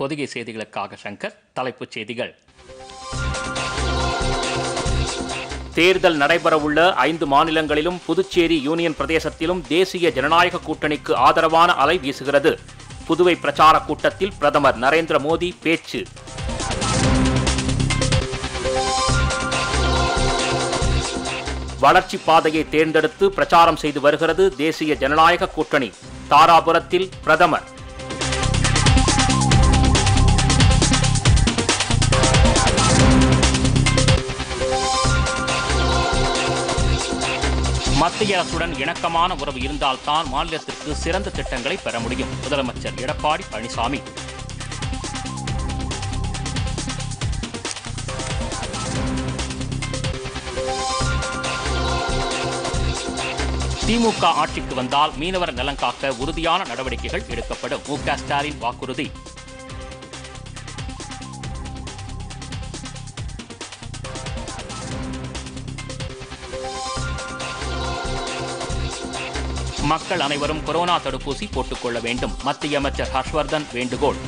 பொதிகை செய்திகளுக்காக சங்கர் தலைப்புச் செய்திகள் தேர்தல் நடைபெறவுள்ள ஐந்து மாநிலங்களிலும் புதுச்சேரி யூனியன் பிரதேசத்திலும் தேசிய ஜனநாயக கூட்டணிக்கு ஆதரவான அலை வீசுகிறது புதுவை பிரச்சார கூட்டத்தில் பிரதமர் நரேந்திர மோடி பேச்சு வளர்ச்சி பாதையை தேர்ந்தெடுத்து பிரச்சாரம் செய்து வருகிறது தேசிய ஜனநாயக கூட்டணி தாராபுரத்தில் பிரதமர் மத்திய அரசுடன் இணக்கமான உறவு இருந்தால்தான் மாநிலத்திற்கு சிறந்த திட்டங்களை பெற முடியும் முதலமைச்சர் எடப்பாடி பழனிசாமி திமுக ஆட்சிக்கு வந்தால் மீனவர் நலன் காக்க உறுதியான நடவடிக்கைகள் எடுக்கப்படும் மு க ஸ்டாலின் வாக்குறுதி மக்கள் அனைவரும் கொரோனா தடுப்பூசி போட்டுக்கொள்ள வேண்டும் மத்திய அமைச்சர் ஹர்ஷ்வர்தன் வேண்டுகோள்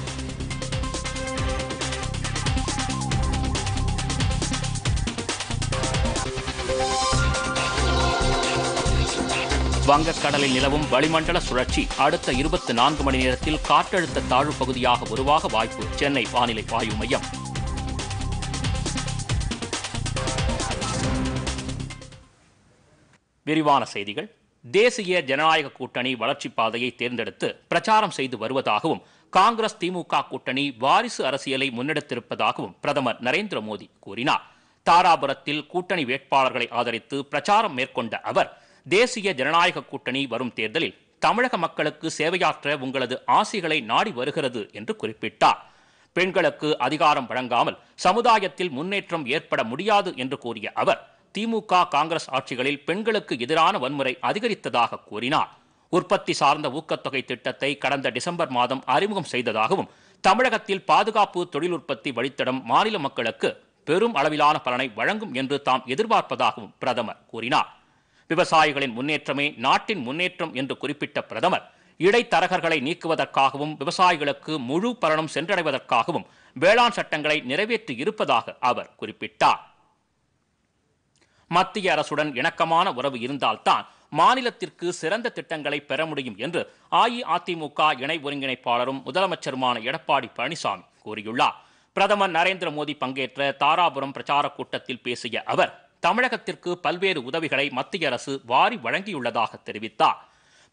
வங்கக்கடலில் நிலவும் வளிமண்டல சுழற்சி அடுத்த இருபத்தி நான்கு மணி நேரத்தில் காற்றழுத்த தாழ்வு பகுதியாக உருவாக வாய்ப்பு சென்னை வானிலை ஆய்வு மையம் விரிவான செய்திகள் தேசிய ஜனநாயக கூட்டணி வளர்ச்சி பாதையை தேர்ந்தெடுத்து பிரச்சாரம் செய்து வருவதாகவும் காங்கிரஸ் திமுக கூட்டணி வாரிசு அரசியலை முன்னெடுத்திருப்பதாகவும் பிரதமர் நரேந்திர மோடி கூறினார் தாராபுரத்தில் கூட்டணி வேட்பாளர்களை ஆதரித்து பிரச்சாரம் மேற்கொண்ட அவர் தேசிய ஜனநாயக கூட்டணி வரும் தேர்தலில் தமிழக மக்களுக்கு சேவையாற்ற உங்களது ஆசைகளை நாடி வருகிறது என்று குறிப்பிட்டார் பெண்களுக்கு அதிகாரம் வழங்காமல் சமுதாயத்தில் முன்னேற்றம் ஏற்பட முடியாது என்று கூறிய அவர் திமுக காங்கிரஸ் ஆட்சிகளில் பெண்களுக்கு எதிரான வன்முறை அதிகரித்ததாக கூறினார் உற்பத்தி சார்ந்த ஊக்கத்தொகை திட்டத்தை கடந்த டிசம்பர் மாதம் அறிமுகம் செய்ததாகவும் தமிழகத்தில் பாதுகாப்பு தொழில் உற்பத்தி வழித்தடம் மாநில மக்களுக்கு பெரும் அளவிலான பலனை வழங்கும் என்று தாம் எதிர்பார்ப்பதாகவும் பிரதமர் கூறினார் விவசாயிகளின் முன்னேற்றமே நாட்டின் முன்னேற்றம் என்று குறிப்பிட்ட பிரதமர் இடைத்தரகர்களை நீக்குவதற்காகவும் விவசாயிகளுக்கு முழு பலனும் சென்றடைவதற்காகவும் வேளாண் சட்டங்களை நிறைவேற்றி இருப்பதாக அவர் குறிப்பிட்டார் மத்திய அரசுடன் இணக்கமான உறவு இருந்தால்தான் மாநிலத்திற்கு சிறந்த திட்டங்களை பெற முடியும் என்று அஇஅதிமுக இணை ஒருங்கிணைப்பாளரும் முதலமைச்சருமான எடப்பாடி பழனிசாமி கூறியுள்ளார் பிரதமர் நரேந்திர மோடி பங்கேற்ற தாராபுரம் பிரச்சார கூட்டத்தில் பேசிய அவர் தமிழகத்திற்கு பல்வேறு உதவிகளை மத்திய அரசு வாரி வழங்கியுள்ளதாக தெரிவித்தார்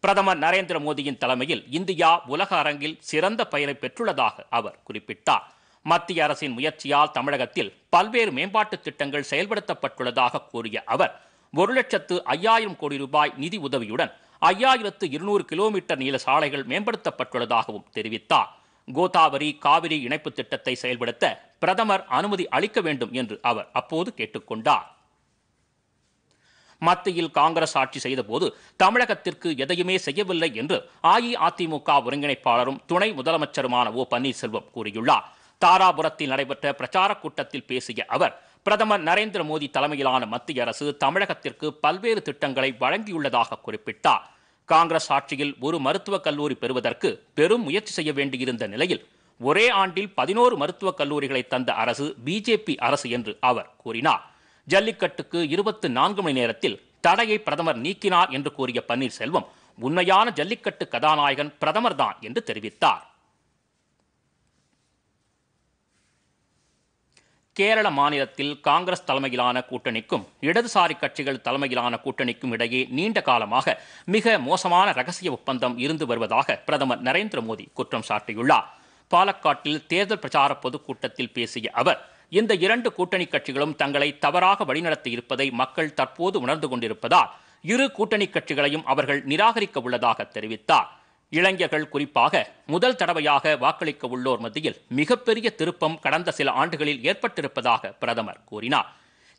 பிரதமர் நரேந்திர மோடியின் தலைமையில் இந்தியா உலக அரங்கில் சிறந்த பெயரை பெற்றுள்ளதாக அவர் குறிப்பிட்டார் மத்திய அரசின் முயற்சியால் தமிழகத்தில் பல்வேறு மேம்பாட்டு திட்டங்கள் செயல்படுத்தப்பட்டுள்ளதாக கூறிய அவர் ஒரு லட்சத்து ஐயாயிரம் கோடி ரூபாய் நிதி உதவியுடன் ஐயாயிரத்து இருநூறு கிலோமீட்டர் நீள சாலைகள் மேம்படுத்தப்பட்டுள்ளதாகவும் தெரிவித்தார் கோதாவரி காவிரி இணைப்பு திட்டத்தை செயல்படுத்த பிரதமர் அனுமதி அளிக்க வேண்டும் என்று அவர் அப்போது கேட்டுக்கொண்டார் மத்தியில் காங்கிரஸ் ஆட்சி செய்தபோது தமிழகத்திற்கு எதையுமே செய்யவில்லை என்று அஇஅதிமுக ஒருங்கிணைப்பாளரும் துணை முதலமைச்சருமான ஓ பன்னீர்செல்வம் கூறியுள்ளார் தாராபுரத்தில் நடைபெற்ற பிரச்சார கூட்டத்தில் பேசிய அவர் பிரதமர் நரேந்திர மோடி தலைமையிலான மத்திய அரசு தமிழகத்திற்கு பல்வேறு திட்டங்களை வழங்கியுள்ளதாக குறிப்பிட்டார் காங்கிரஸ் ஆட்சியில் ஒரு மருத்துவக் கல்லூரி பெறுவதற்கு பெரும் முயற்சி செய்ய வேண்டியிருந்த நிலையில் ஒரே ஆண்டில் பதினோரு மருத்துவக் கல்லூரிகளை தந்த அரசு பிஜேபி அரசு என்று அவர் கூறினார் ஜல்லிக்கட்டுக்கு இருபத்து நான்கு மணி நேரத்தில் தடையை பிரதமர் நீக்கினார் என்று கூறிய பன்னீர்செல்வம் உண்மையான ஜல்லிக்கட்டு கதாநாயகன் பிரதமர் தான் என்று தெரிவித்தார் கேரள மாநிலத்தில் காங்கிரஸ் தலைமையிலான கூட்டணிக்கும் இடதுசாரி கட்சிகள் தலைமையிலான கூட்டணிக்கும் இடையே நீண்ட காலமாக மிக மோசமான ரகசிய ஒப்பந்தம் இருந்து வருவதாக பிரதமர் நரேந்திர மோடி குற்றம் சாட்டியுள்ளார் பாலக்காட்டில் தேர்தல் பிரச்சார பொதுக்கூட்டத்தில் பேசிய அவர் இந்த இரண்டு கூட்டணி கட்சிகளும் தங்களை தவறாக வழிநடத்தி இருப்பதை மக்கள் தற்போது உணர்ந்து கொண்டிருப்பதால் இரு கூட்டணி கட்சிகளையும் அவர்கள் நிராகரிக்க உள்ளதாக தெரிவித்தார் இளைஞர்கள் குறிப்பாக முதல் தடவையாக வாக்களிக்க உள்ளோர் மத்தியில் மிகப்பெரிய திருப்பம் கடந்த சில ஆண்டுகளில் ஏற்பட்டிருப்பதாக பிரதமர் கூறினார்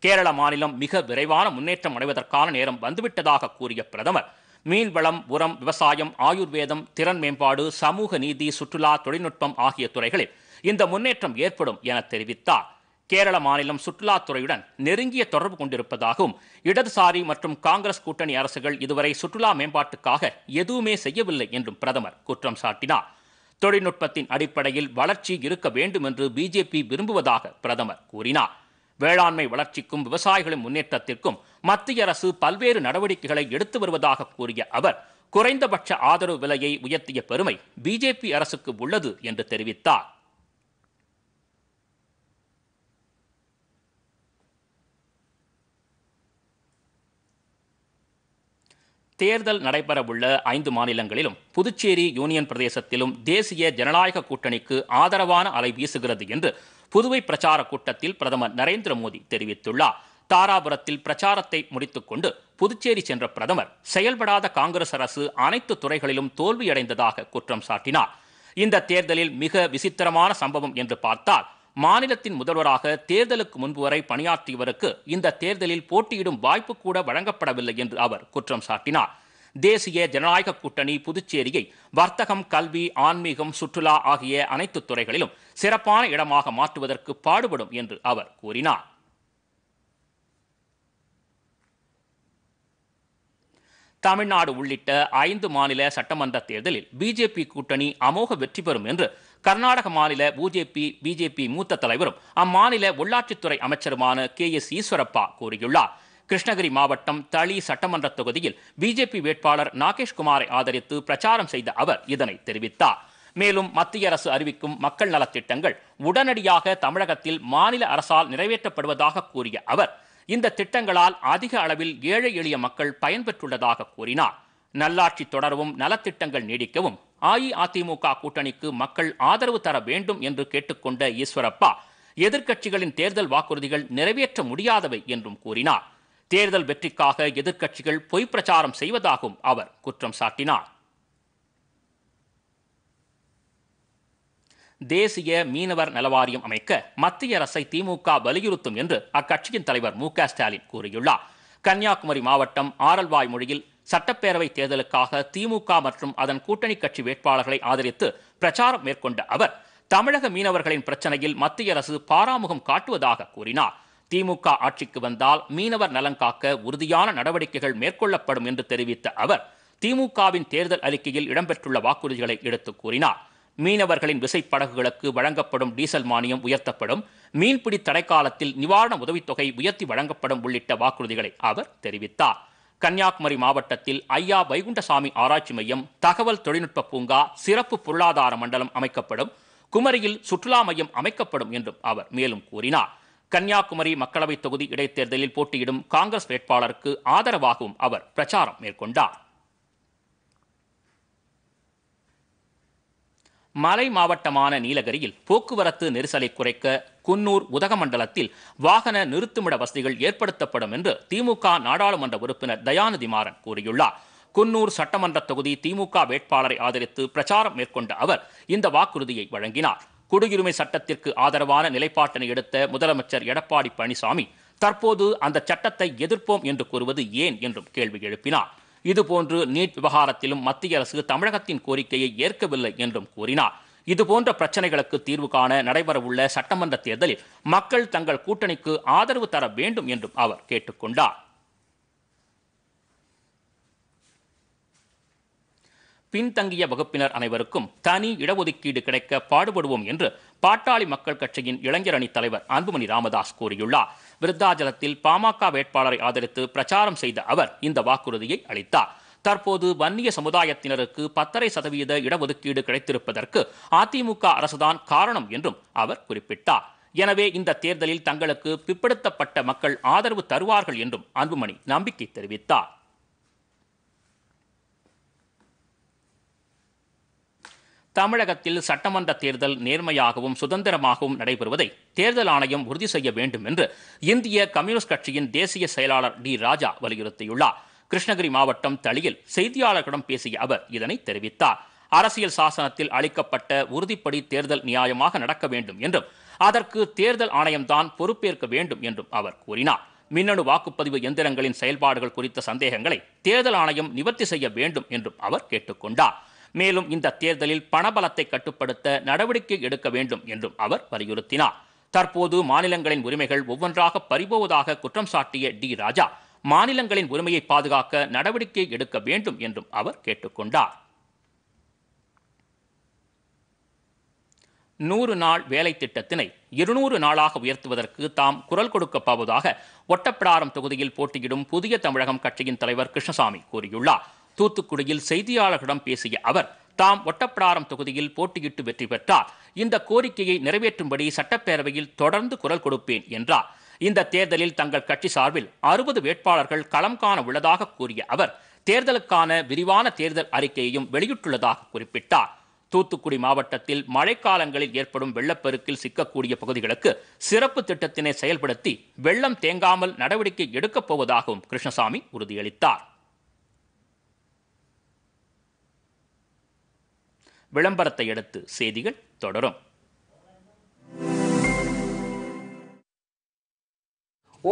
கேரள மாநிலம் மிக விரைவான முன்னேற்றம் அடைவதற்கான நேரம் வந்துவிட்டதாக கூறிய பிரதமர் மீன்வளம் உரம் விவசாயம் ஆயுர்வேதம் திறன் மேம்பாடு சமூக நீதி சுற்றுலா தொழில்நுட்பம் ஆகிய துறைகளில் இந்த முன்னேற்றம் ஏற்படும் என தெரிவித்தார் கேரள மாநிலம் சுற்றுலாத்துறையுடன் நெருங்கிய தொடர்பு கொண்டிருப்பதாகவும் இடதுசாரி மற்றும் காங்கிரஸ் கூட்டணி அரசுகள் இதுவரை சுற்றுலா மேம்பாட்டுக்காக எதுவுமே செய்யவில்லை என்றும் பிரதமர் குற்றம் சாட்டினார் தொழில்நுட்பத்தின் அடிப்படையில் வளர்ச்சி இருக்க வேண்டும் என்று பிஜேபி விரும்புவதாக பிரதமர் கூறினார் வேளாண்மை வளர்ச்சிக்கும் விவசாயிகளின் முன்னேற்றத்திற்கும் மத்திய அரசு பல்வேறு நடவடிக்கைகளை எடுத்து வருவதாக கூறிய அவர் குறைந்தபட்ச ஆதரவு விலையை உயர்த்திய பெருமை பிஜேபி அரசுக்கு உள்ளது என்று தெரிவித்தார் தேர்தல் நடைபெறவுள்ள ஐந்து மாநிலங்களிலும் புதுச்சேரி யூனியன் பிரதேசத்திலும் தேசிய ஜனநாயக கூட்டணிக்கு ஆதரவான அலை வீசுகிறது என்று புதுவை பிரச்சார கூட்டத்தில் பிரதமர் நரேந்திர மோடி தெரிவித்துள்ளார் தாராபுரத்தில் பிரச்சாரத்தை முடித்துக்கொண்டு புதுச்சேரி சென்ற பிரதமர் செயல்படாத காங்கிரஸ் அரசு அனைத்து துறைகளிலும் தோல்வியடைந்ததாக குற்றம் சாட்டினார் இந்த தேர்தலில் மிக விசித்திரமான சம்பவம் என்று பார்த்தால் மாநிலத்தின் முதல்வராக தேர்தலுக்கு முன்பு வரை பணியாற்றியவருக்கு இந்த தேர்தலில் போட்டியிடும் வாய்ப்பு கூட வழங்கப்படவில்லை என்று அவர் குற்றம் சாட்டினார் தேசிய ஜனநாயக கூட்டணி புதுச்சேரியை வர்த்தகம் கல்வி ஆன்மீகம் சுற்றுலா ஆகிய அனைத்து துறைகளிலும் சிறப்பான இடமாக மாற்றுவதற்கு பாடுபடும் என்று அவர் கூறினார் தமிழ்நாடு உள்ளிட்ட ஐந்து மாநில சட்டமன்ற தேர்தலில் பிஜேபி கூட்டணி அமோக வெற்றி பெறும் என்று கர்நாடக மாநில பிஜேபி பிஜேபி மூத்த தலைவரும் அம்மாநில உள்ளாட்சித்துறை அமைச்சருமான கே எஸ் ஈஸ்வரப்பா கூறியுள்ளார் கிருஷ்ணகிரி மாவட்டம் தளி சட்டமன்ற தொகுதியில் பிஜேபி வேட்பாளர் நாகேஷ்குமாரை ஆதரித்து பிரச்சாரம் செய்த அவர் இதனை தெரிவித்தார் மேலும் மத்திய அரசு அறிவிக்கும் மக்கள் நலத்திட்டங்கள் உடனடியாக தமிழகத்தில் மாநில அரசால் நிறைவேற்றப்படுவதாக கூறிய அவர் இந்த திட்டங்களால் அதிக அளவில் ஏழை எளிய மக்கள் பயன்பெற்றுள்ளதாக கூறினார் நல்லாட்சி தொடரவும் நலத்திட்டங்கள் நீடிக்கவும் அஇஅதிமுக கூட்டணிக்கு மக்கள் ஆதரவு தர வேண்டும் என்று கேட்டுக்கொண்ட ஈஸ்வரப்பா எதிர்க்கட்சிகளின் தேர்தல் வாக்குறுதிகள் நிறைவேற்ற முடியாதவை என்றும் கூறினார் தேர்தல் வெற்றிக்காக எதிர்க்கட்சிகள் பொய் பிரச்சாரம் செய்வதாகவும் அவர் குற்றம் சாட்டினார் தேசிய மீனவர் நலவாரியம் அமைக்க மத்திய அரசை திமுக வலியுறுத்தும் என்று அக்கட்சியின் தலைவர் மு க ஸ்டாலின் கூறியுள்ளார் கன்னியாகுமரி மாவட்டம் ஆரல்வாய் மொழியில் சட்டப்பேரவை தேர்தலுக்காக திமுக மற்றும் அதன் கூட்டணி கட்சி வேட்பாளர்களை ஆதரித்து பிரச்சாரம் மேற்கொண்ட அவர் தமிழக மீனவர்களின் பிரச்சனையில் மத்திய அரசு பாராமுகம் காட்டுவதாக கூறினார் திமுக ஆட்சிக்கு வந்தால் மீனவர் நலன் காக்க உறுதியான நடவடிக்கைகள் மேற்கொள்ளப்படும் என்று தெரிவித்த அவர் திமுகவின் தேர்தல் அறிக்கையில் இடம்பெற்றுள்ள வாக்குறுதிகளை எடுத்து கூறினார் மீனவர்களின் விசைப்படகுகளுக்கு வழங்கப்படும் டீசல் மானியம் உயர்த்தப்படும் மீன்பிடி தடை காலத்தில் நிவாரண உதவித்தொகை உயர்த்தி வழங்கப்படும் உள்ளிட்ட வாக்குறுதிகளை அவர் தெரிவித்தார் கன்னியாகுமரி மாவட்டத்தில் ஐயா வைகுண்டசாமி ஆராய்ச்சி மையம் தகவல் தொழில்நுட்ப பூங்கா சிறப்பு பொருளாதார மண்டலம் அமைக்கப்படும் குமரியில் சுற்றுலா மையம் அமைக்கப்படும் என்றும் அவர் மேலும் கூறினார் கன்னியாகுமரி மக்களவை தொகுதி இடைத்தேர்தலில் போட்டியிடும் காங்கிரஸ் வேட்பாளருக்கு ஆதரவாகவும் அவர் பிரச்சாரம் மேற்கொண்டார் மலை மாவட்டமான நீலகிரியில் போக்குவரத்து நெரிசலை குறைக்க குன்னூர் உதகமண்டலத்தில் வாகன நிறுத்துமிட வசதிகள் ஏற்படுத்தப்படும் என்று திமுக நாடாளுமன்ற உறுப்பினர் தயாநிதி மாறன் கூறியுள்ளார் குன்னூர் சட்டமன்ற தொகுதி திமுக வேட்பாளரை ஆதரித்து பிரச்சாரம் மேற்கொண்ட அவர் இந்த வாக்குறுதியை வழங்கினார் குடியுரிமை சட்டத்திற்கு ஆதரவான நிலைப்பாட்டினை எடுத்த முதலமைச்சர் எடப்பாடி பழனிசாமி தற்போது அந்த சட்டத்தை எதிர்ப்போம் என்று கூறுவது ஏன் என்றும் கேள்வி எழுப்பினார் இதுபோன்று நீட் விவகாரத்திலும் மத்திய அரசு தமிழகத்தின் கோரிக்கையை ஏற்கவில்லை என்றும் கூறினார் இதுபோன்ற பிரச்சனைகளுக்கு தீர்வு காண நடைபெறவுள்ள சட்டமன்ற தேர்தலில் மக்கள் தங்கள் கூட்டணிக்கு ஆதரவு தர வேண்டும் என்றும் அவர் கேட்டுக்கொண்டார் பின்தங்கிய வகுப்பினர் அனைவருக்கும் தனி இடஒதுக்கீடு கிடைக்க பாடுபடுவோம் என்று பாட்டாளி மக்கள் கட்சியின் இளைஞர் அணித் தலைவர் அன்புமணி ராமதாஸ் கூறியுள்ளார் விருத்தாஜலத்தில் பாமக வேட்பாளரை ஆதரித்து பிரச்சாரம் செய்த அவர் இந்த வாக்குறுதியை அளித்தார் தற்போது வன்னிய சமுதாயத்தினருக்கு பத்தரை சதவீத இடஒதுக்கீடு கிடைத்திருப்பதற்கு அதிமுக அரசுதான் காரணம் என்றும் அவர் குறிப்பிட்டார் எனவே இந்த தேர்தலில் தங்களுக்கு பிற்படுத்தப்பட்ட மக்கள் ஆதரவு தருவார்கள் என்றும் அன்புமணி நம்பிக்கை தெரிவித்தார் தமிழகத்தில் சட்டமன்ற தேர்தல் நேர்மையாகவும் சுதந்திரமாகவும் நடைபெறுவதை தேர்தல் ஆணையம் உறுதி செய்ய வேண்டும் என்று இந்திய கம்யூனிஸ்ட் கட்சியின் தேசிய செயலாளர் டி ராஜா வலியுறுத்தியுள்ளார் கிருஷ்ணகிரி மாவட்டம் தளியில் செய்தியாளர்களிடம் பேசிய அவர் இதனை தெரிவித்தார் அரசியல் சாசனத்தில் அளிக்கப்பட்ட உறுதிப்படி தேர்தல் நியாயமாக நடக்க வேண்டும் என்றும் அதற்கு தேர்தல் ஆணையம்தான் பொறுப்பேற்க வேண்டும் என்றும் அவர் கூறினார் மின்னணு வாக்குப்பதிவு எந்திரங்களின் செயல்பாடுகள் குறித்த சந்தேகங்களை தேர்தல் ஆணையம் நிவர்த்தி செய்ய வேண்டும் என்றும் அவர் கேட்டுக்கொண்டார் மேலும் இந்த தேர்தலில் பணபலத்தை கட்டுப்படுத்த நடவடிக்கை எடுக்க வேண்டும் என்றும் அவர் வலியுறுத்தினார் தற்போது மாநிலங்களின் உரிமைகள் ஒவ்வொன்றாக பறிபோவதாக குற்றம் சாட்டிய டி ராஜா மாநிலங்களின் உரிமையை பாதுகாக்க நடவடிக்கை எடுக்க வேண்டும் என்றும் அவர் கேட்டுக்கொண்டார் நூறு நாள் வேலை திட்டத்தினை இருநூறு நாளாக உயர்த்துவதற்கு தாம் குரல் போவதாக ஒட்டப்பிடாரம் தொகுதியில் போட்டியிடும் புதிய தமிழகம் கட்சியின் தலைவர் கிருஷ்ணசாமி கூறியுள்ளார் தூத்துக்குடியில் செய்தியாளர்களிடம் பேசிய அவர் தாம் ஒட்டப்பிடாரம் தொகுதியில் போட்டியிட்டு வெற்றி பெற்றார் இந்த கோரிக்கையை நிறைவேற்றும்படி சட்டப்பேரவையில் தொடர்ந்து குரல் கொடுப்பேன் என்றார் இந்த தேர்தலில் தங்கள் கட்சி சார்பில் அறுபது வேட்பாளர்கள் களம் காண உள்ளதாக கூறிய அவர் தேர்தலுக்கான விரிவான தேர்தல் அறிக்கையையும் வெளியிட்டுள்ளதாக குறிப்பிட்டார் தூத்துக்குடி மாவட்டத்தில் மழைக்காலங்களில் ஏற்படும் வெள்ளப்பெருக்கில் சிக்கக்கூடிய பகுதிகளுக்கு சிறப்பு திட்டத்தினை செயல்படுத்தி வெள்ளம் தேங்காமல் நடவடிக்கை எடுக்கப் போவதாகவும் கிருஷ்ணசாமி உறுதியளித்தார் விளம்பரத்தை அடுத்து செய்திகள் தொடரும்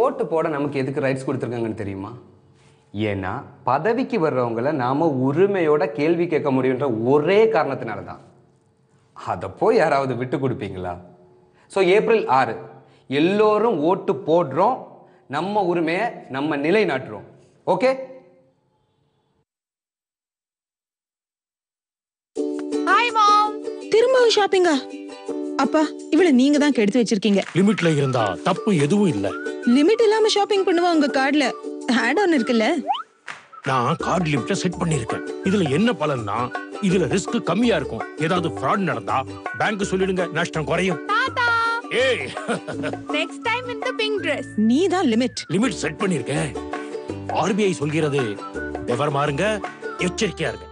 ஓட்டு போட நமக்கு எதுக்கு ரைட்ஸ் கொடுத்துருக்காங்கன்னு தெரியுமா ஏன்னா பதவிக்கு வர்றவங்கள நாம் உரிமையோட கேள்வி கேட்க முடியுன்ற ஒரே காரணத்தினால தான் அதை போய் யாராவது விட்டு கொடுப்பீங்களா ஸோ ஏப்ரல் ஆறு எல்லோரும் ஓட்டு போடுறோம் நம்ம உரிமையை நம்ம நிலைநாட்டுறோம் ஓகே திரும்ப ஷாப்பிங்கா அப்பா இவள நீங்க தான் கெடுத்து வச்சிருக்கீங்க லிமிட்ல இருந்தா தப்பு எதுவும் இல்ல லிமிட் இல்லாம ஷாப்பிங் பண்ணுவா உங்க கார்டுல ஆட் ஆன் இருக்குல்ல நான் கார்டு லிமிட்ட செட் பண்ணிருக்கேன் இதுல என்ன பலன்னா இதுல ரிஸ்க் கம்மியா இருக்கும் ஏதாவது ஃப்ராட் நடந்தா பேங்க் சொல்லிடுங்க நஷ்டம் குறையும் தாத்தா ஏய் நெக்ஸ்ட் டைம் இந்த பிங்க் Dress நீ தான் லிமிட் லிமிட் செட் பண்ணிருக்கேன் ஆர்பிஐ சொல்கிறது விவரமாருங்க எச்சரிக்கையா இருங்க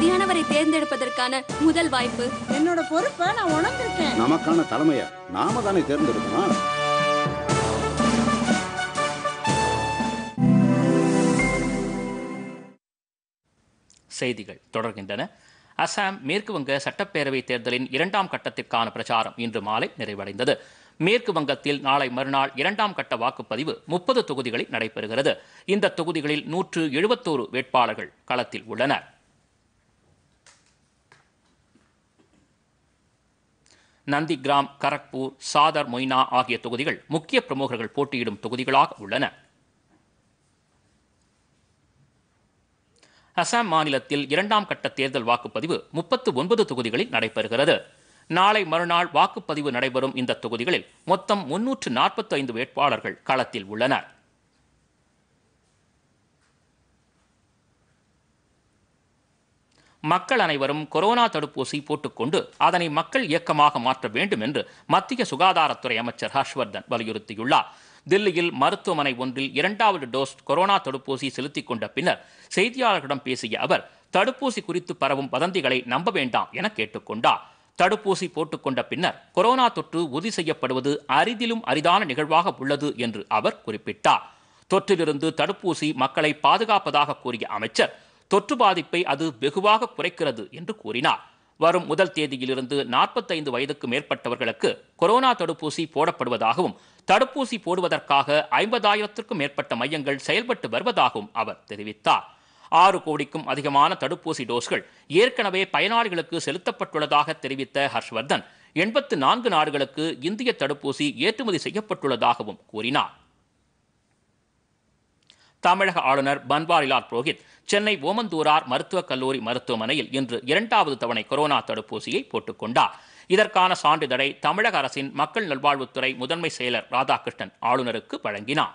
தகுதியானவரை தேர்ந்தெடுப்பதற்கான முதல் வாய்ப்பு என்னோட பொறுப்பை நான் உணர்ந்திருக்கேன் நமக்கான தலைமைய நாம தானே தேர்ந்தெடுக்கணும் செய்திகள் தொடர்கின்றன அசாம் மேற்கு வங்க சட்டப்பேரவை தேர்தலின் இரண்டாம் கட்டத்திற்கான பிரச்சாரம் இன்று மாலை நிறைவடைந்தது மேற்கு வங்கத்தில் நாளை மறுநாள் இரண்டாம் கட்ட வாக்குப்பதிவு முப்பது தொகுதிகளில் நடைபெறுகிறது இந்த தொகுதிகளில் நூற்று எழுபத்தோரு வேட்பாளர்கள் களத்தில் உள்ளனா் நந்திகிராம் கரக்பூர் சாதர் மொய்னா ஆகிய தொகுதிகள் முக்கிய பிரமுகர்கள் போட்டியிடும் தொகுதிகளாக உள்ளன அசாம் மாநிலத்தில் இரண்டாம் கட்ட தேர்தல் வாக்குப்பதிவு முப்பத்து ஒன்பது தொகுதிகளில் நடைபெறுகிறது நாளை மறுநாள் வாக்குப்பதிவு நடைபெறும் இந்த தொகுதிகளில் மொத்தம் முன்னூற்று நாற்பத்தைந்து வேட்பாளர்கள் களத்தில் உள்ளனா் மக்கள் அனைவரும் கொரோனா தடுப்பூசி போட்டுக்கொண்டு அதனை மக்கள் இயக்கமாக மாற்ற வேண்டும் என்று மத்திய சுகாதாரத்துறை அமைச்சர் ஹர்ஷ்வர்தன் வலியுறுத்தியுள்ளார் தில்லியில் மருத்துவமனை ஒன்றில் இரண்டாவது டோஸ் கொரோனா தடுப்பூசி செலுத்திக் கொண்ட பின்னர் செய்தியாளர்களிடம் பேசிய அவர் தடுப்பூசி குறித்து பரவும் வதந்திகளை நம்ப வேண்டாம் என கேட்டுக்கொண்டார் தடுப்பூசி போட்டுக்கொண்ட பின்னர் கொரோனா தொற்று உறுதி செய்யப்படுவது அரிதிலும் அரிதான நிகழ்வாக உள்ளது என்று அவர் குறிப்பிட்டார் தொற்றிலிருந்து தடுப்பூசி மக்களை பாதுகாப்பதாக கூறிய அமைச்சர் தொற்று பாதிப்பை அது வெகுவாக குறைக்கிறது என்று கூறினார் வரும் முதல் தேதியிலிருந்து நாற்பத்தைந்து வயதுக்கு மேற்பட்டவர்களுக்கு கொரோனா தடுப்பூசி போடப்படுவதாகவும் தடுப்பூசி போடுவதற்காக ஐம்பதாயிரத்திற்கும் மேற்பட்ட மையங்கள் செயல்பட்டு வருவதாகவும் அவர் தெரிவித்தார் ஆறு கோடிக்கும் அதிகமான தடுப்பூசி டோஸ்கள் ஏற்கனவே பயனாளிகளுக்கு செலுத்தப்பட்டுள்ளதாக தெரிவித்த ஹர்ஷ்வர்தன் எண்பத்து நான்கு நாடுகளுக்கு இந்திய தடுப்பூசி ஏற்றுமதி செய்யப்பட்டுள்ளதாகவும் கூறினார் தமிழக ஆளுநர் பன்வாரிலால் புரோஹித் சென்னை ஓமந்தூரார் மருத்துவக் கல்லூரி மருத்துவமனையில் இன்று இரண்டாவது தவணை கொரோனா தடுப்பூசியை போட்டுக்கொண்டார் இதற்கான சான்றிதழை தமிழக அரசின் மக்கள் நல்வாழ்வுத்துறை முதன்மை செயலர் ராதாகிருஷ்ணன் ஆளுநருக்கு வழங்கினார்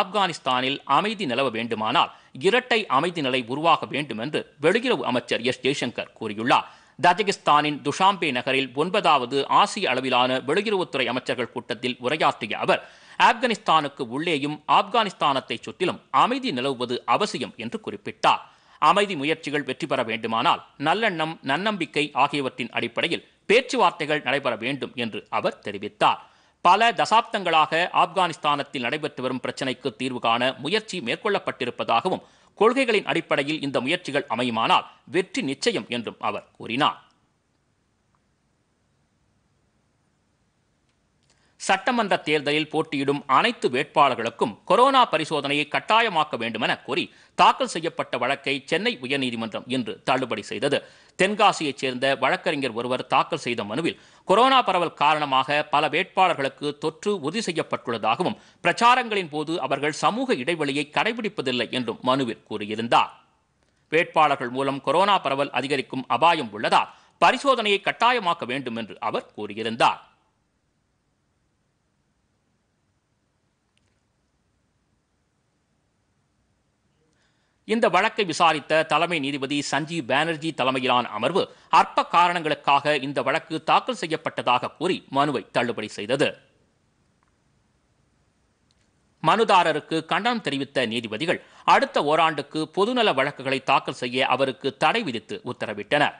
ஆப்கானிஸ்தானில் அமைதி நிலவ வேண்டுமானால் இரட்டை அமைதி நிலை உருவாக வேண்டும் என்று வெளியுறவு அமைச்சர் எஸ் ஜெய்சங்கர் கூறியுள்ளார் தஜகிஸ்தானின் துஷாம்பே நகரில் ஒன்பதாவது ஆசிய அளவிலான வெளியுறவுத்துறை அமைச்சர்கள் கூட்டத்தில் உரையாற்றிய அவர் ஆப்கானிஸ்தானுக்கு உள்ளேயும் ஆப்கானிஸ்தானத்தை சுற்றிலும் அமைதி நிலவுவது அவசியம் என்று குறிப்பிட்டார் அமைதி முயற்சிகள் வெற்றி பெற வேண்டுமானால் நல்லெண்ணம் நன்னம்பிக்கை ஆகியவற்றின் அடிப்படையில் பேச்சுவார்த்தைகள் நடைபெற வேண்டும் என்று அவர் தெரிவித்தார் பல தசாப்தங்களாக ஆப்கானிஸ்தானத்தில் நடைபெற்று வரும் பிரச்சினைக்கு தீர்வு காண முயற்சி மேற்கொள்ளப்பட்டிருப்பதாகவும் கொள்கைகளின் அடிப்படையில் இந்த முயற்சிகள் அமையுமானால் வெற்றி நிச்சயம் என்றும் அவர் கூறினார் சட்டமன்ற தேர்தலில் போட்டியிடும் அனைத்து வேட்பாளர்களுக்கும் கொரோனா பரிசோதனையை கட்டாயமாக்க வேண்டுமென கோரி தாக்கல் செய்யப்பட்ட வழக்கை சென்னை உயர்நீதிமன்றம் இன்று தள்ளுபடி செய்தது தென்காசியைச் சேர்ந்த வழக்கறிஞர் ஒருவர் தாக்கல் செய்த மனுவில் கொரோனா பரவல் காரணமாக பல வேட்பாளர்களுக்கு தொற்று உறுதி செய்யப்பட்டுள்ளதாகவும் பிரச்சாரங்களின் போது அவர்கள் சமூக இடைவெளியை கடைபிடிப்பதில்லை என்றும் மனுவில் கூறியிருந்தார் வேட்பாளர்கள் மூலம் கொரோனா பரவல் அதிகரிக்கும் அபாயம் உள்ளதால் பரிசோதனையை கட்டாயமாக்க வேண்டும் என்று அவர் கூறியிருந்தார் இந்த வழக்கை விசாரித்த தலைமை நீதிபதி சஞ்சீவ் பானர்ஜி தலைமையிலான அமர்வு அற்ப காரணங்களுக்காக இந்த வழக்கு தாக்கல் செய்யப்பட்டதாக கூறி மனுவை தள்ளுபடி செய்தது மனுதாரருக்கு கண்டனம் தெரிவித்த நீதிபதிகள் அடுத்த ஓராண்டுக்கு பொதுநல வழக்குகளை தாக்கல் செய்ய அவருக்கு தடை விதித்து உத்தரவிட்டனர்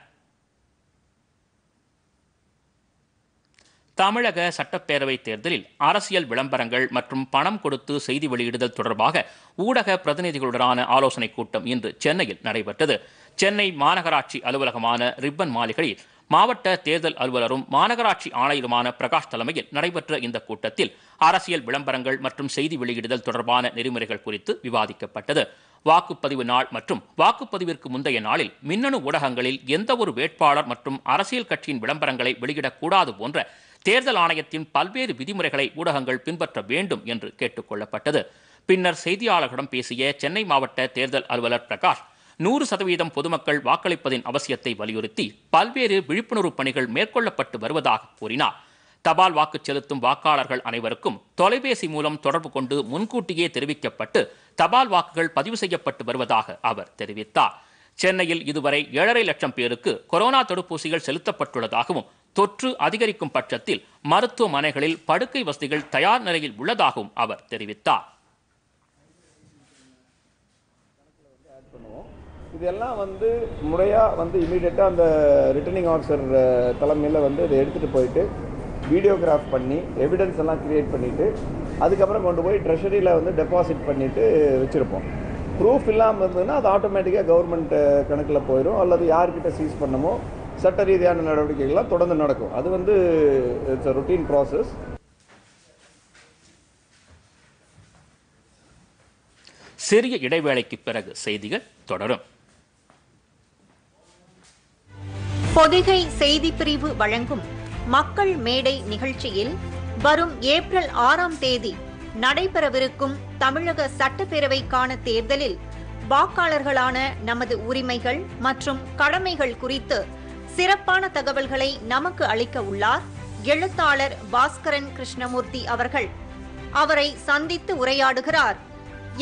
தமிழக சட்டப்பேரவைத் தேர்தலில் அரசியல் விளம்பரங்கள் மற்றும் பணம் கொடுத்து செய்தி வெளியிடுதல் தொடர்பாக ஊடக பிரதிநிதிகளுடனான ஆலோசனைக் கூட்டம் இன்று சென்னையில் நடைபெற்றது சென்னை மாநகராட்சி அலுவலகமான ரிப்பன் மாளிகையில் மாவட்ட தேர்தல் அலுவலரும் மாநகராட்சி ஆணையருமான பிரகாஷ் தலைமையில் நடைபெற்ற இந்த கூட்டத்தில் அரசியல் விளம்பரங்கள் மற்றும் செய்தி வெளியிடுதல் தொடர்பான நெறிமுறைகள் குறித்து விவாதிக்கப்பட்டது வாக்குப்பதிவு நாள் மற்றும் வாக்குப்பதிவிற்கு முந்தைய நாளில் மின்னணு ஊடகங்களில் எந்தவொரு வேட்பாளர் மற்றும் அரசியல் கட்சியின் விளம்பரங்களை வெளியிடக்கூடாது போன்ற தேர்தல் ஆணையத்தின் பல்வேறு விதிமுறைகளை ஊடகங்கள் பின்பற்ற வேண்டும் என்று கேட்டுக் கொள்ளப்பட்டது பின்னர் செய்தியாளர்களிடம் பேசிய சென்னை மாவட்ட தேர்தல் அலுவலர் பிரகாஷ் நூறு சதவீதம் பொதுமக்கள் வாக்களிப்பதின் அவசியத்தை வலியுறுத்தி பல்வேறு விழிப்புணர்வு பணிகள் மேற்கொள்ளப்பட்டு வருவதாக கூறினார் தபால் வாக்கு செலுத்தும் வாக்காளர்கள் அனைவருக்கும் தொலைபேசி மூலம் தொடர்பு கொண்டு முன்கூட்டியே தெரிவிக்கப்பட்டு தபால் வாக்குகள் பதிவு செய்யப்பட்டு வருவதாக அவர் தெரிவித்தார் சென்னையில் இதுவரை ஏழரை லட்சம் பேருக்கு கொரோனா தடுப்பூசிகள் செலுத்தப்பட்டுள்ளதாகவும் தொற்று அதிகரிக்கும் பட்சத்தில் மருத்துவமனைகளில் படுக்கை வசதிகள் தயார் நிலையில் உள்ளதாகவும் அவர் தெரிவித்தார் இதெல்லாம் வந்து முறையாக வந்து இமீடியட்டாக அந்த ரிட்டர்னிங் ஆஃபீஸர் தலைமையில் வந்து இதை எடுத்துகிட்டு போயிட்டு வீடியோகிராஃப் பண்ணி எவிடன்ஸ் எல்லாம் க்ரியேட் பண்ணிவிட்டு அதுக்கப்புறம் கொண்டு போய் ட்ரெஷரியில் வந்து டெபாசிட் பண்ணிவிட்டு வச்சுருப்போம் ப்ரூஃப் இல்லாமல் இருந்ததுன்னா அது ஆட்டோமேட்டிக்காக கவர்மெண்ட் கணக்கில் போயிடும் அல்லது யார்கிட்ட சீஸ் பண்ணமோ சட்ட ரீதியான நடவடிக்கைகள்லாம் தொடர்ந்து நடக்கும் அது வந்து இட்ஸ் ருட்டீன் ப்ராசஸ் சிறிய இடைவேளைக்கு பிறகு செய்திகள் தொடரும் பொதிகை செய்தி பிரிவு வழங்கும் மக்கள் மேடை நிகழ்ச்சியில் வரும் ஏப்ரல் ஆறாம் தேதி நடைபெறவிருக்கும் தமிழக சட்டப்பேரவைக்கான தேர்தலில் வாக்காளர்களான நமது உரிமைகள் மற்றும் கடமைகள் குறித்து சிறப்பான தகவல்களை நமக்கு அளிக்க உள்ளார் எழுத்தாளர் பாஸ்கரன் கிருஷ்ணமூர்த்தி அவர்கள் அவரை சந்தித்து உரையாடுகிறார்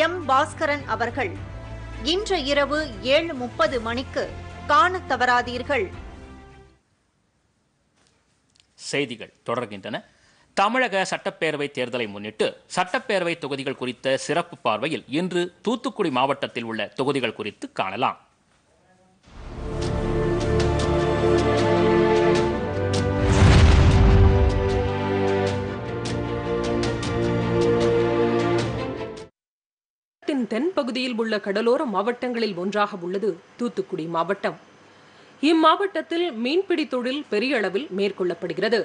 எம் பாஸ்கரன் அவர்கள் இன்று இரவு ஏழு முப்பது மணிக்கு காண தவறாதீர்கள் செய்திகள் தொடர்கின்றன தமிழக சட்டப்பேரவை தேர்தலை முன்னிட்டு சட்டப்பேரவை தொகுதிகள் குறித்த சிறப்பு பார்வையில் இன்று தூத்துக்குடி மாவட்டத்தில் உள்ள தொகுதிகள் குறித்து காணலாம் தென்பகுதியில் உள்ள கடலோர மாவட்டங்களில் ஒன்றாக உள்ளது தூத்துக்குடி மாவட்டம் இம்மாவட்டத்தில் மீன்பிடி தொழில் பெரிய அளவில் மேற்கொள்ளப்படுகிறது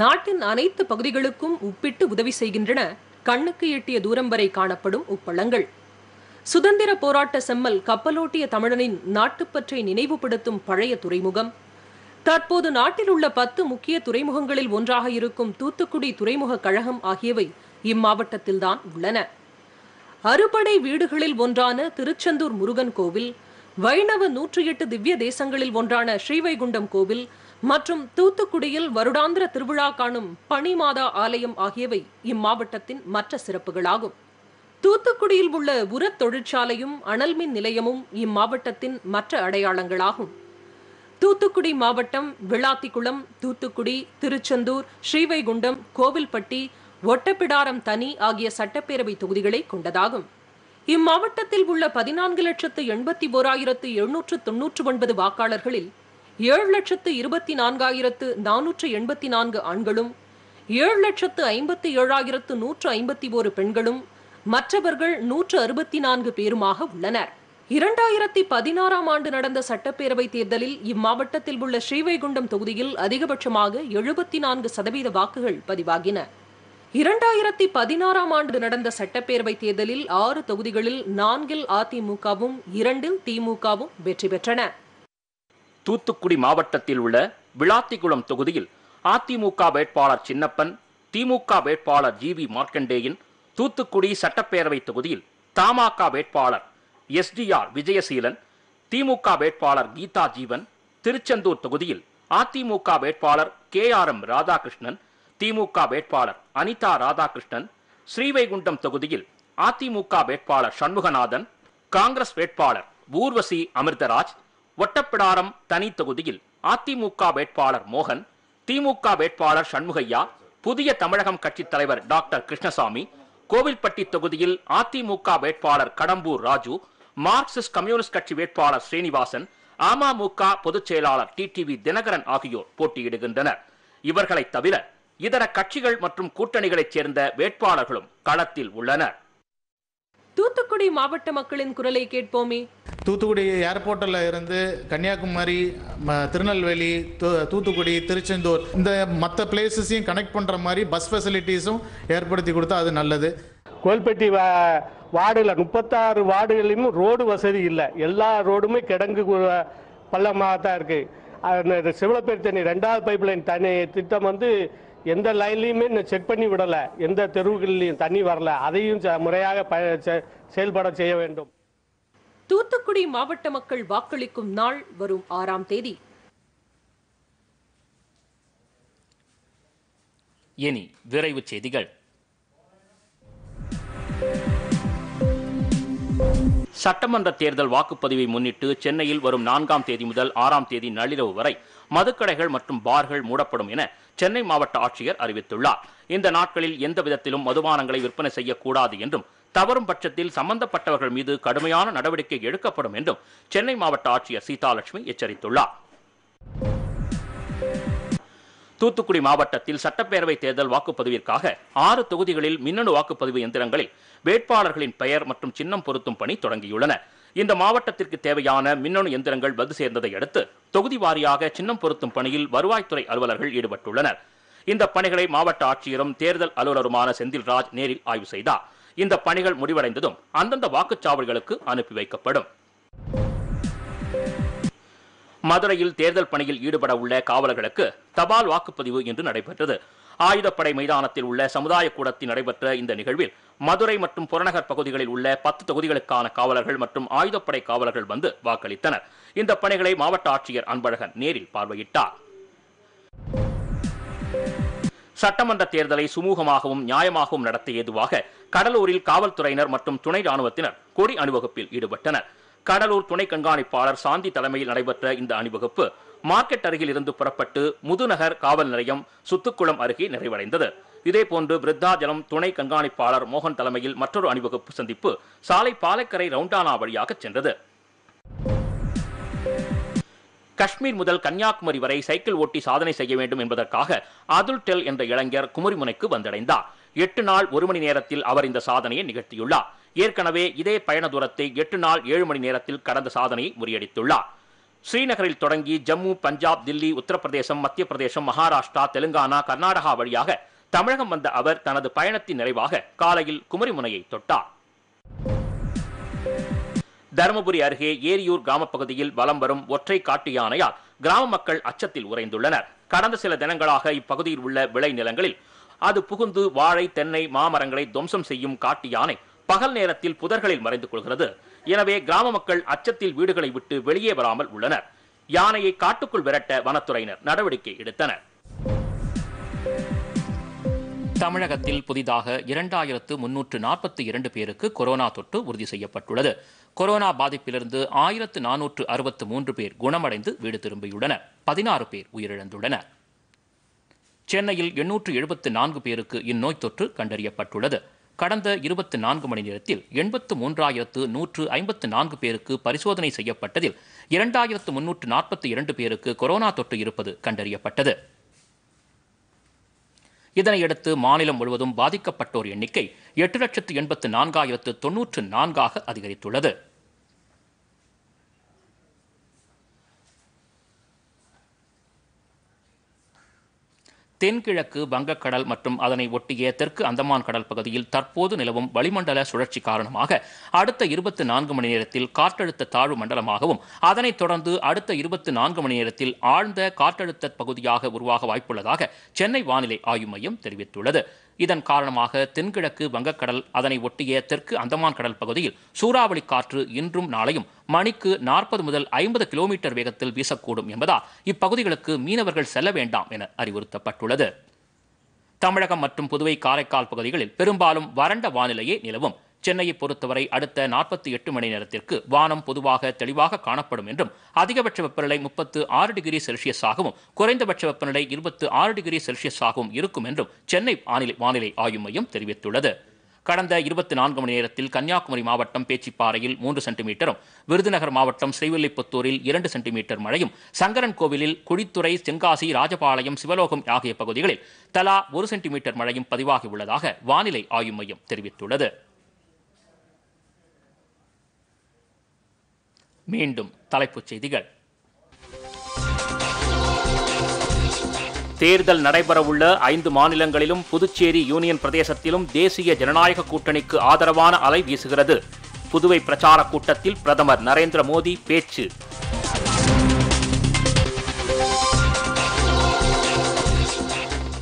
நாட்டின் அனைத்து பகுதிகளுக்கும் உப்பிட்டு உதவி செய்கின்றன கண்ணுக்கு எட்டிய தூரம் வரை காணப்படும் உப்பளங்கள் சுதந்திர போராட்ட செம்மல் கப்பலோட்டிய தமிழனின் நாட்டுப்பற்றை நினைவுபடுத்தும் பழைய துறைமுகம் தற்போது நாட்டில் உள்ள பத்து முக்கிய துறைமுகங்களில் ஒன்றாக இருக்கும் தூத்துக்குடி துறைமுக கழகம் ஆகியவை இம்மாவட்டத்தில்தான் உள்ளன அறுபடை வீடுகளில் ஒன்றான திருச்செந்தூர் முருகன் கோவில் வைணவ நூற்றி எட்டு திவ்ய தேசங்களில் ஒன்றான ஸ்ரீவைகுண்டம் கோவில் மற்றும் தூத்துக்குடியில் வருடாந்திர திருவிழா காணும் பனிமாதா ஆலயம் ஆகியவை இம்மாவட்டத்தின் மற்ற சிறப்புகளாகும் தூத்துக்குடியில் உள்ள உரத் தொழிற்சாலையும் அனல்மின் நிலையமும் இம்மாவட்டத்தின் மற்ற அடையாளங்களாகும் தூத்துக்குடி மாவட்டம் விளாத்திக்குளம் தூத்துக்குடி திருச்செந்தூர் ஸ்ரீவைகுண்டம் கோவில்பட்டி ஒட்டப்பிடாரம் தனி ஆகிய சட்டப்பேரவை தொகுதிகளை கொண்டதாகும் இம்மாவட்டத்தில் உள்ள பதினான்கு லட்சத்து எண்பத்தி ஓராயிரத்து எழுநூற்று தொன்னூற்று ஒன்பது வாக்காளர்களில் ஏழு லட்சத்து இருபத்தி நான்காயிரத்து நானூற்று எண்பத்தி நான்கு ஆண்களும் ஏழு லட்சத்து ஐம்பத்தி ஏழாயிரத்து நூற்று ஐம்பத்தி ஓரு பெண்களும் மற்றவர்கள் நூற்று அறுபத்தி நான்கு பேருமாக உள்ளனர் இரண்டாயிரத்தி பதினாறாம் ஆண்டு நடந்த சட்டப்பேரவை தேர்தலில் இம்மாவட்டத்தில் உள்ள ஸ்ரீவைகுண்டம் தொகுதியில் அதிகபட்சமாக எழுபத்தி நான்கு சதவீத வாக்குகள் பதிவாகின இரண்டாயிரத்தி பதினாறாம் ஆண்டு நடந்த சட்டப்பேரவை தேர்தலில் ஆறு தொகுதிகளில் நான்கில் அதிமுகவும் இரண்டில் திமுகவும் வெற்றி பெற்றன தூத்துக்குடி மாவட்டத்தில் உள்ள விளாத்திக்குளம் தொகுதியில் அதிமுக வேட்பாளர் சின்னப்பன் திமுக வேட்பாளர் ஜி வி மார்க்கண்டேயின் தூத்துக்குடி சட்டப்பேரவை தொகுதியில் தமாக வேட்பாளர் எஸ் டி ஆர் விஜயசீலன் திமுக வேட்பாளர் கீதா ஜீவன் திருச்செந்தூர் தொகுதியில் அதிமுக வேட்பாளர் கே ஆர் எம் ராதாகிருஷ்ணன் திமுக வேட்பாளர் அனிதா ராதாகிருஷ்ணன் ஸ்ரீவைகுண்டம் தொகுதியில் அதிமுக வேட்பாளர் சண்முகநாதன் காங்கிரஸ் வேட்பாளர் ஊர்வசி அமிர்தராஜ் ஒட்டப்பிடாரம் தனி தொகுதியில் அதிமுக வேட்பாளர் மோகன் திமுக வேட்பாளர் சண்முகையா புதிய தமிழகம் கட்சித் தலைவர் டாக்டர் கிருஷ்ணசாமி கோவில்பட்டி தொகுதியில் அதிமுக வேட்பாளர் கடம்பூர் ராஜு மார்க்சிஸ்ட் கம்யூனிஸ்ட் கட்சி வேட்பாளர் ஸ்ரீனிவாசன் அமமுக பொதுச் செயலாளர் டி டிவி தினகரன் ஆகியோர் போட்டியிடுகின்றனர் இவர்களை தவிர இதர கட்சிகள் மற்றும் கூட்டணிகளைச் சேர்ந்த வேட்பாளர்களும் களத்தில் உள்ளனர் தூத்துக்குடி மாவட்ட மக்களின் குரலை கேட்போமே தூத்துக்குடி ஏர்போர்ட்டில் இருந்து கன்னியாகுமரி திருநெல்வேலி தூத்துக்குடி திருச்செந்தூர் இந்த மற்ற பிளேசஸையும் கனெக்ட் பண்ணுற மாதிரி பஸ் ஃபெசிலிட்டிஸும் ஏற்படுத்தி கொடுத்தா அது நல்லது கோல்பட்டி வார்டில் முப்பத்தாறு வார்டுகளிலும் ரோடு வசதி இல்லை எல்லா ரோடுமே கிடங்கு பள்ளமாக தான் இருக்குது சிவலப்பேர் தண்ணி ரெண்டாவது பைப் லைன் தண்ணி திட்டம் வந்து எந்த லைன்லையுமே இன்னும் செக் பண்ணி விடலை எந்த தெருவுகள்லையும் தண்ணி வரல அதையும் முறையாக செயல்பட செய்ய வேண்டும் தூத்துக்குடி மாவட்ட மக்கள் வாக்களிக்கும் நாள் வரும் ஆறாம் தேதி இனி விரைவு செய்திகள் சட்டமன்ற தேர்தல் வாக்குப்பதிவை முன்னிட்டு சென்னையில் வரும் நான்காம் தேதி முதல் ஆறாம் தேதி நள்ளிரவு வரை மதுக்கடைகள் மற்றும் பார்கள் மூடப்படும் என சென்னை மாவட்ட ஆட்சியர் அறிவித்துள்ளார் இந்த நாட்களில் எந்த விதத்திலும் மதுபானங்களை விற்பனை செய்யக்கூடாது என்றும் தவறும் பட்சத்தில் சம்பந்தப்பட்டவர்கள் மீது கடுமையான நடவடிக்கை எடுக்கப்படும் என்றும் சென்னை மாவட்ட ஆட்சியர் சீதாலட்சுமி எச்சரித்துள்ளார் தூத்துக்குடி மாவட்டத்தில் சட்டப்பேரவை தேர்தல் வாக்குப்பதிவிற்காக ஆறு தொகுதிகளில் மின்னணு வாக்குப்பதிவு எந்திரங்களில் வேட்பாளர்களின் பெயர் மற்றும் சின்னம் பொருத்தும் பணி தொடங்கியுள்ளன இந்த மாவட்டத்திற்கு தேவையான மின்னணு எந்திரங்கள் வந்து சேர்ந்ததை அடுத்து தொகுதி வாரியாக சின்னம் பொருத்தும் பணியில் வருவாய்த்துறை அலுவலர்கள் ஈடுபட்டுள்ளனர் இந்த பணிகளை மாவட்ட ஆட்சியரும் தேர்தல் அலுவலருமான செந்தில்ராஜ் நேரில் ஆய்வு செய்தார் இந்த பணிகள் முடிவடைந்ததும் அந்தந்த வாக்குச்சாவடிகளுக்கு அனுப்பி வைக்கப்படும் மதுரையில் தேர்தல் பணியில் ஈடுபட உள்ள காவலர்களுக்கு தபால் வாக்குப்பதிவு இன்று நடைபெற்றது ஆயுதப்படை மைதானத்தில் உள்ள சமுதாய கூடத்தில் நடைபெற்ற இந்த நிகழ்வில் மதுரை மற்றும் புறநகர் பகுதிகளில் உள்ள பத்து தொகுதிகளுக்கான காவலர்கள் மற்றும் ஆயுதப்படை காவலர்கள் வந்து வாக்களித்தனர் இந்த பணிகளை மாவட்ட ஆட்சியர் அன்பழகன் நேரில் பார்வையிட்டார் சட்டமன்ற தேர்தலை சுமூகமாகவும் நியாயமாகவும் நடத்த ஏதுவாக கடலூரில் காவல்துறையினர் மற்றும் துணை ராணுவத்தினர் கொடி அணிவகுப்பில் ஈடுபட்டனர் கடலூர் துணை கண்காணிப்பாளர் சாந்தி தலைமையில் நடைபெற்ற இந்த அணிவகுப்பு மார்க்கெட் அருகில் இருந்து புறப்பட்டு முதுநகர் காவல் நிலையம் சுத்துக்குளம் அருகே நிறைவடைந்தது இதேபோன்று விருத்தாஜலம் துணை கண்காணிப்பாளர் மோகன் தலைமையில் மற்றொரு அணிவகுப்பு சந்திப்பு சாலை பாலக்கரை ரவுண்டானா வழியாக சென்றது காஷ்மீர் முதல் கன்னியாகுமரி வரை சைக்கிள் ஓட்டி சாதனை செய்ய வேண்டும் என்பதற்காக அதுல் டெல் என்ற இளைஞர் குமரிமுனைக்கு வந்தடைந்தார் எட்டு நாள் ஒரு மணி நேரத்தில் அவர் இந்த சாதனையை நிகழ்த்தியுள்ளார் ஏற்கனவே இதே பயண தூரத்தை எட்டு நாள் ஏழு மணி நேரத்தில் கடந்த சாதனையை முறியடித்துள்ளார் ஸ்ரீநகரில் தொடங்கி ஜம்மு பஞ்சாப் தில்லி உத்தரப்பிரதேசம் மத்திய பிரதேசம் மகாராஷ்டிரா தெலுங்கானா கர்நாடகா வழியாக தமிழகம் வந்த அவர் தனது பயணத்தின் நிறைவாக காலையில் குமரிமுனையை தொட்டார் தருமபுரி அருகே ஏரியூர் கிராம பகுதியில் வலம் வரும் ஒற்றை காட்டு யானையால் கிராம மக்கள் அச்சத்தில் உறைந்துள்ளனர் கடந்த சில தினங்களாக இப்பகுதியில் உள்ள விளை நிலங்களில் அது புகுந்து வாழை தென்னை மாமரங்களை துவம்சம் செய்யும் காட்டு யானை பகல் நேரத்தில் புதர்களில் மறைந்து கொள்கிறது எனவே கிராம மக்கள் அச்சத்தில் வீடுகளை விட்டு வெளியே வராமல் உள்ளனர் யானையை காட்டுக்குள் விரட்ட வனத்துறையினர் நடவடிக்கை எடுத்தனர் தமிழகத்தில் புதிதாக இரண்டாயிரத்து முன்னூற்று நாற்பத்தி இரண்டு பேருக்கு கொரோனா தொற்று உறுதி செய்யப்பட்டுள்ளது கொரோனா பாதிப்பிலிருந்து ஆயிரத்து நானூற்று அறுபத்து மூன்று பேர் குணமடைந்து வீடு திரும்பியுள்ளனர் பதினாறு பேர் உயிரிழந்துள்ளனர் சென்னையில் எண்ணூற்று எழுபத்து நான்கு பேருக்கு இந்நோய் தொற்று கண்டறியப்பட்டுள்ளது கடந்த இருபத்தி நான்கு மணி நேரத்தில் எண்பத்து மூன்றாயிரத்து நூற்று ஐம்பத்து நான்கு பேருக்கு பரிசோதனை செய்யப்பட்டதில் இரண்டாயிரத்து முன்னூற்று நாற்பத்தி இரண்டு பேருக்கு கொரோனா தொற்று இருப்பது கண்டறியப்பட்டது இதனையடுத்து மாநிலம் முழுவதும் பாதிக்கப்பட்டோர் எண்ணிக்கை எட்டு லட்சத்து எண்பத்து நான்காயிரத்து தொன்னூற்று நான்காக அதிகரித்துள்ளது தென்கிழக்கு வங்கக்கடல் மற்றும் அதனை ஒட்டிய தெற்கு அந்தமான் கடல் பகுதியில் தற்போது நிலவும் வளிமண்டல சுழற்சி காரணமாக அடுத்த இருபத்தி நான்கு மணி நேரத்தில் காற்றழுத்த தாழ்வு மண்டலமாகவும் அதனைத் தொடர்ந்து அடுத்த இருபத்தி நான்கு மணி நேரத்தில் ஆழ்ந்த காற்றழுத்த பகுதியாக உருவாக வாய்ப்புள்ளதாக சென்னை வானிலை ஆய்வு மையம் தெரிவித்துள்ளது இதன் காரணமாக தென்கிழக்கு வங்கக்கடல் அதனை ஒட்டிய தெற்கு அந்தமான் கடல் பகுதியில் சூறாவளி காற்று இன்றும் நாளையும் மணிக்கு நாற்பது முதல் ஐம்பது கிலோமீட்டர் வேகத்தில் வீசக்கூடும் என்பதால் இப்பகுதிகளுக்கு மீனவர்கள் செல்ல வேண்டாம் என அறிவுறுத்தப்பட்டுள்ளது தமிழகம் மற்றும் புதுவை காரைக்கால் பகுதிகளில் பெரும்பாலும் வறண்ட வானிலையே நிலவும் சென்னையை பொறுத்தவரை அடுத்த நாற்பத்தி எட்டு மணி நேரத்திற்கு வானம் பொதுவாக தெளிவாக காணப்படும் என்றும் அதிகபட்ச வெப்பநிலை முப்பத்து ஆறு டிகிரி செல்சியஸாகவும் குறைந்தபட்ச வெப்பநிலை இருபத்து ஆறு டிகிரி செல்சியஸாகவும் இருக்கும் என்றும் சென்னை வானிலை வானிலை ஆய்வு மையம் தெரிவித்துள்ளது கடந்த இருபத்தி நான்கு மணி நேரத்தில் கன்னியாகுமரி மாவட்டம் பேச்சிப்பாறையில் மூன்று சென்டிமீட்டரும் விருதுநகர் மாவட்டம் ஸ்ரீவில்லிபுத்தூரில் இரண்டு சென்டிமீட்டர் மழையும் சங்கரன் கோவிலில் குழித்துறை செங்காசி ராஜபாளையம் சிவலோகம் ஆகிய பகுதிகளில் தலா ஒரு சென்டிமீட்டர் மழையும் பதிவாகியுள்ளதாக வானிலை ஆய்வு மையம் தெரிவித்துள்ளது மீண்டும் தலைப்புச் செய்திகள் தேர்தல் நடைபெறவுள்ள ஐந்து மாநிலங்களிலும் புதுச்சேரி யூனியன் பிரதேசத்திலும் தேசிய ஜனநாயக கூட்டணிக்கு ஆதரவான அலை வீசுகிறது புதுவை பிரச்சார கூட்டத்தில் பிரதமர் நரேந்திர மோடி பேச்சு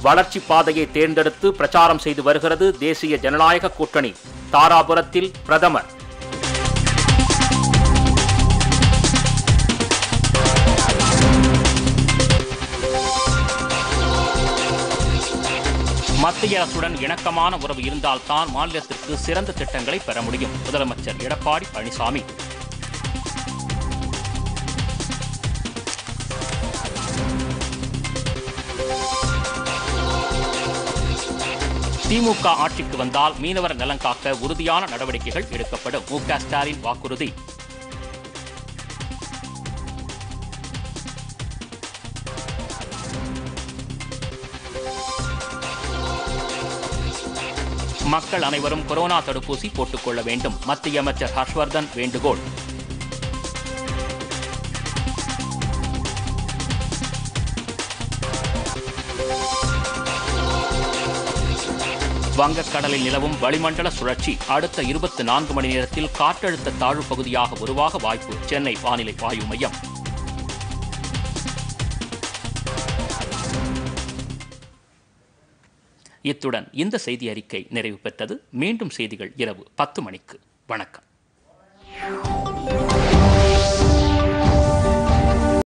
வளர்ச்சி பாதையை தேர்ந்தெடுத்து பிரச்சாரம் செய்து வருகிறது தேசிய ஜனநாயக கூட்டணி தாராபுரத்தில் பிரதமர் மத்திய அரசுடன் இணக்கமான உறவு இருந்தால்தான் மாநிலத்திற்கு சிறந்த திட்டங்களை பெற முடியும் முதலமைச்சர் எடப்பாடி பழனிசாமி திமுக ஆட்சிக்கு வந்தால் மீனவர் நலன் காக்க உறுதியான நடவடிக்கைகள் எடுக்கப்படும் மு ஸ்டாலின் வாக்குறுதி மக்கள் அனைவரும் கொரோனா தடுப்பூசி போட்டுக்கொள்ள வேண்டும் மத்திய அமைச்சர் ஹர்ஷ்வர்தன் வேண்டுகோள் வங்கக்கடலில் நிலவும் வளிமண்டல சுழற்சி அடுத்த இருபத்தி நான்கு மணி நேரத்தில் காற்றழுத்த தாழ்வு பகுதியாக உருவாக வாய்ப்பு சென்னை வானிலை ஆய்வு மையம் இத்துடன் இந்த செய்தி அறிக்கை நிறைவு பெற்றது மீண்டும் செய்திகள் இரவு பத்து மணிக்கு வணக்கம்